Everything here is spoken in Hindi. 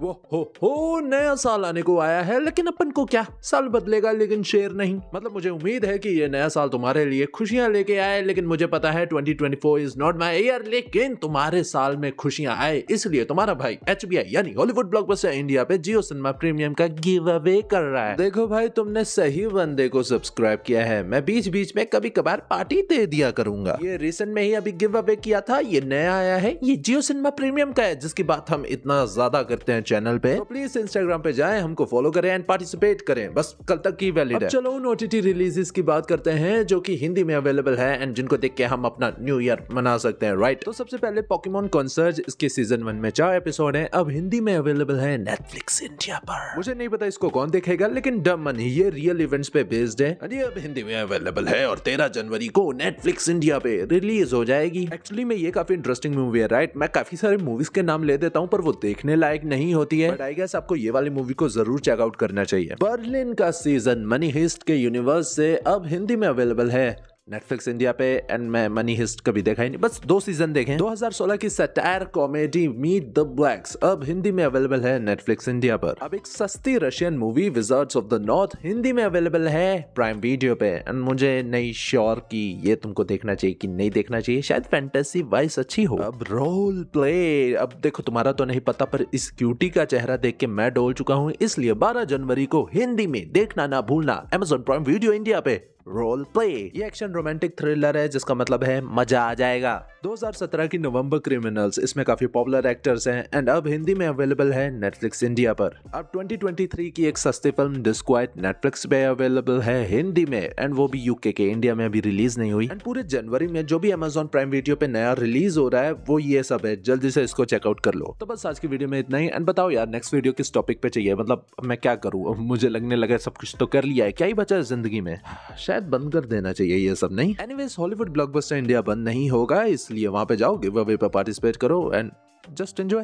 वो हो हो नया साल आने को आया है लेकिन अपन को क्या साल बदलेगा लेकिन शेर नहीं मतलब मुझे उम्मीद है कि ये नया साल तुम्हारे लिए खुशियां लेके आए लेकिन मुझे पता है 2024 इज नॉट माय ईयर लेकिन तुम्हारे साल में खुशियां आए इसलिए तुम्हारा भाई एच यानी हॉलीवुड बस इंडिया पे जियो सिनेमा प्रीमियम का गिव अवे कर रहा है देखो भाई तुमने सही बंदे को सब्सक्राइब किया है मैं बीच बीच में कभी कभार पार्टी दे दिया करूंगा ये रिसेंट में ही अभी गिव अवे किया था ये नया आया है ये जियो सिनेमा प्रीमियम का है जिसकी बात हम इतना ज्यादा करते हैं चैनल पे तो प्लीज इंस्टाग्राम पे जाए हमको फॉलो करें एंड पार्टिसिपेट करें बस कल तक की वैलिड है चलो उन ओटीटी रिलीजेस की बात करते हैं जो कि हिंदी में अवेलेबल है एंड जिनको देख के हम अपना न्यू ईयर मना सकते हैं राइट तो सबसे पहले पॉकीमोन कॉन्सर्ट इसके सीजन वन में चार एपिसोड है अब हिंदी में अवेलेबल है नेटफ्लिक्स इंडिया पर मुझे नहीं पता इसको कौन देखेगा लेकिन डम मनी ये रियल इवेंट्स पे बेस्ड है ये अब हिंदी में अवेलेबल है और तेरह जनवरी को नेटफ्लिक्स इंडिया पे रिलीज हो जाएगी एक्चुअली में ये काफी इंटरेस्टिंग मूवी है राइट मैं काफी सारे मूवीज के नाम ले देता हूँ पर वो देखने लायक नहीं होती है आई गेस आपको ये वाली मूवी को जरूर चेकआउट करना चाहिए बर्लिन का सीजन मनी हिस्ट के यूनिवर्स से अब हिंदी में अवेलेबल है नेटफ्लिक्स इंडिया पे एंड मैं मनी हिस्ट कभी देखा ही नहीं बस दो सीजन देखे 2016 की satire comedy meet the Blacks अब हिंदी में अवेलेबल है नेटफ्लिक्स इंडिया पर अब एक सस्ती Russian movie wizards of the north Hindi में अवेलेबल है प्राइम वीडियो पे एंड मुझे नहीं श्योर कि ये तुमको देखना चाहिए कि नहीं देखना चाहिए शायद फैंटेसी वाइस अच्छी हो अब रोल प्ले अब देखो तुम्हारा तो नहीं पता पर इस क्यूटी का चेहरा देख के मैं डोल चुका हूँ इसलिए बारह जनवरी को हिंदी में देखना ना भूलना एमेजोन प्राइम वीडियो इंडिया पे रोल प्ले ये एक्शन रोमांटिक थ्रिलर है जिसका मतलब है मजा आ जाएगा 2017 की नवंबर क्रिमिनल्स इसमें काफी पॉपुलर एक्टर्स हैं एंड अब हिंदी में अवेलेबल है नेटफ्लिक्स इंडिया पर अब 2023 की एक सस्ती फिल्म डिस्कवाइट नेटफ्लिक्स पे अवेलेबल है हिंदी में एंड वो भी यूके के इंडिया में अभी रिलीज नहीं हुई एंड पूरे जनवरी में जो भी अमेजोन प्राइम वीडियो पे नया रिलीज हो रहा है वो ये सब है जल्दी से इसको चेकआउट कर लो तो बस आज की वीडियो में इतना ही एंड बताओ यार नेक्स्ट वीडियो किस टॉपिक पे चाहिए मतलब मैं क्या करूँ मुझे लगने लगा सब कुछ तो कर लिया है क्या ही बचा है जिंदगी में शायद बंद कर देना चाहिए ये सब नहीं एनीवेज हॉलीवुड ब्लॉकबस्टर इंडिया बंद नहीं होगा इसलिए वहां पे जाओ गिव अवे पर पार्टिसिपेट करो एंड जस्ट एंजॉय